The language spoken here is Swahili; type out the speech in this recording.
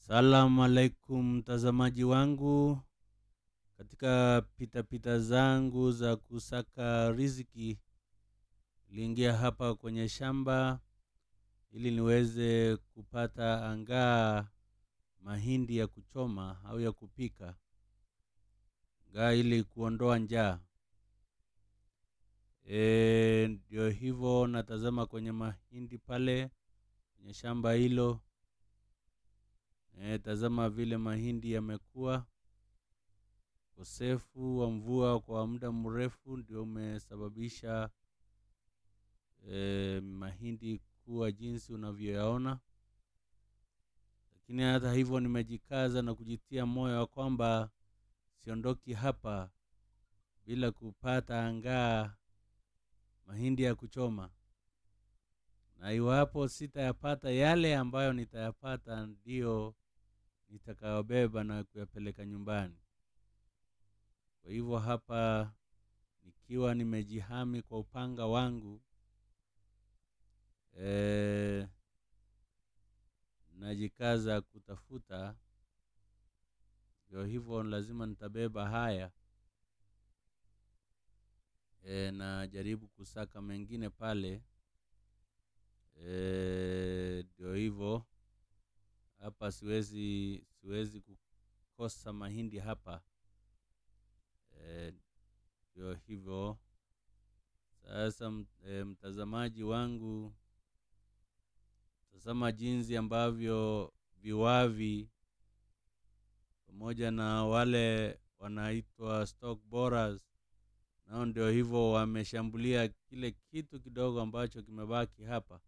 Salamu alaikum mtazamaji wangu, katika pitapita pita zangu za kusaka riziki, niliingia hapa kwenye shamba ili niweze kupata angaa mahindi ya kuchoma au ya kupika, ngaa ili kuondoa njaa. E, ndio hivyo natazama kwenye mahindi pale kwenye shamba hilo E, tazama vile mahindi yamekuwa. Ukosefu wa mvua kwa muda mrefu ndio umesababisha e, mahindi kuwa jinsi unavyoyaona, lakini hata hivyo nimejikaza na kujitia moyo wa kwamba siondoki hapa bila kupata angaa mahindi ya kuchoma, na iwapo sitayapata yale ambayo nitayapata, ndiyo nitakayobeba na kuyapeleka nyumbani kwa hivyo hapa nikiwa nimejihami kwa upanga wangu e, najikaza kutafuta ndio hivyo lazima nitabeba haya e, najaribu kusaka mengine pale e, siwezi siwezi kukosa mahindi hapa eh, ndio e, hivyo sasa e, mtazamaji wangu tazama jinsi ambavyo viwavi pamoja na wale wanaitwa stock borers nao ndio hivyo wameshambulia kile kitu kidogo ambacho kimebaki hapa